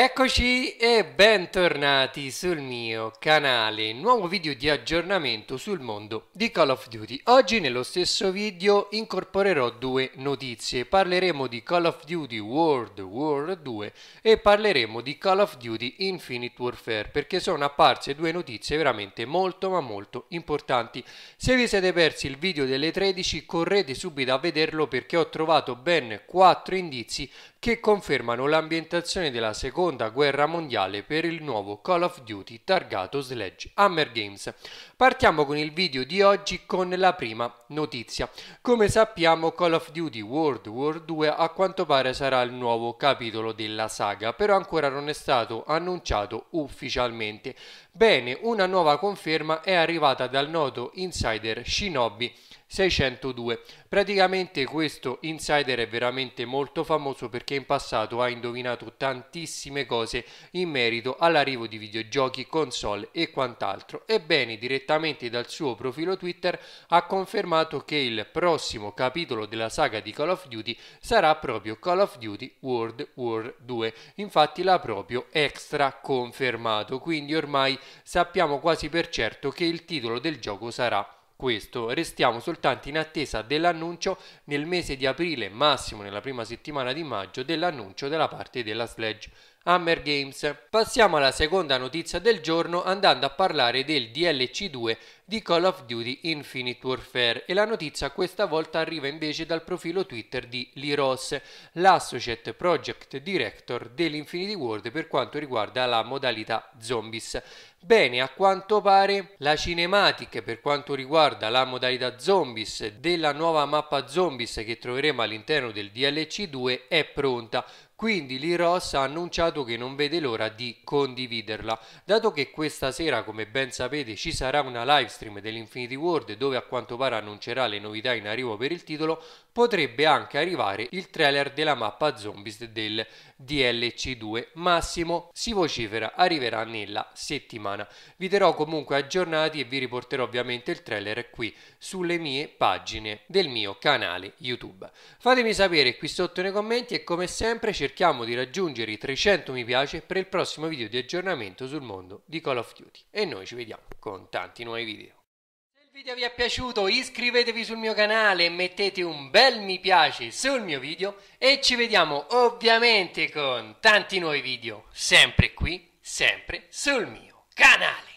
Eccoci e bentornati sul mio canale, nuovo video di aggiornamento sul mondo di Call of Duty. Oggi nello stesso video incorporerò due notizie, parleremo di Call of Duty World War 2 e parleremo di Call of Duty Infinite Warfare perché sono apparse due notizie veramente molto ma molto importanti. Se vi siete persi il video delle 13 correte subito a vederlo perché ho trovato ben 4 indizi che confermano l'ambientazione della seconda guerra mondiale per il nuovo Call of Duty targato Sledge Hammer Games. Partiamo con il video di oggi con la prima notizia. Come sappiamo Call of Duty World War 2 a quanto pare sarà il nuovo capitolo della saga, però ancora non è stato annunciato ufficialmente. Bene, una nuova conferma è arrivata dal noto insider Shinobi 602. Praticamente questo insider è veramente molto famoso perché in passato ha indovinato tantissime cose in merito all'arrivo di videogiochi, console e quant'altro. Ebbene, direttamente dal suo profilo Twitter ha confermato che il prossimo capitolo della saga di Call of Duty sarà proprio Call of Duty World War 2. Infatti l'ha proprio extra confermato, quindi ormai sappiamo quasi per certo che il titolo del gioco sarà questo. Restiamo soltanto in attesa dell'annuncio nel mese di aprile, massimo nella prima settimana di maggio, dell'annuncio della parte della sledge Hammer Games. Passiamo alla seconda notizia del giorno andando a parlare del DLC 2 di Call of Duty Infinite Warfare e la notizia questa volta arriva invece dal profilo Twitter di Lee Ross, l'associate project director dell'Infinity World per quanto riguarda la modalità zombies. Bene, a quanto pare la cinematic per quanto riguarda la modalità zombies della nuova mappa zombies che troveremo all'interno del DLC 2 è pronta, quindi l'Iros ha annunciato che non vede l'ora di condividerla. Dato che questa sera, come ben sapete, ci sarà una live stream dell'Infinity World dove a quanto pare annuncerà le novità in arrivo per il titolo, potrebbe anche arrivare il trailer della mappa zombies del DLC2. Massimo si vocifera arriverà nella settimana. Vi terrò comunque aggiornati e vi riporterò ovviamente il trailer qui sulle mie pagine del mio canale YouTube. Fatemi sapere qui sotto nei commenti e come sempre cercate cerchiamo di raggiungere i 300 mi piace per il prossimo video di aggiornamento sul mondo di Call of Duty e noi ci vediamo con tanti nuovi video. Se il video vi è piaciuto iscrivetevi sul mio canale e mettete un bel mi piace sul mio video e ci vediamo ovviamente con tanti nuovi video sempre qui, sempre sul mio canale.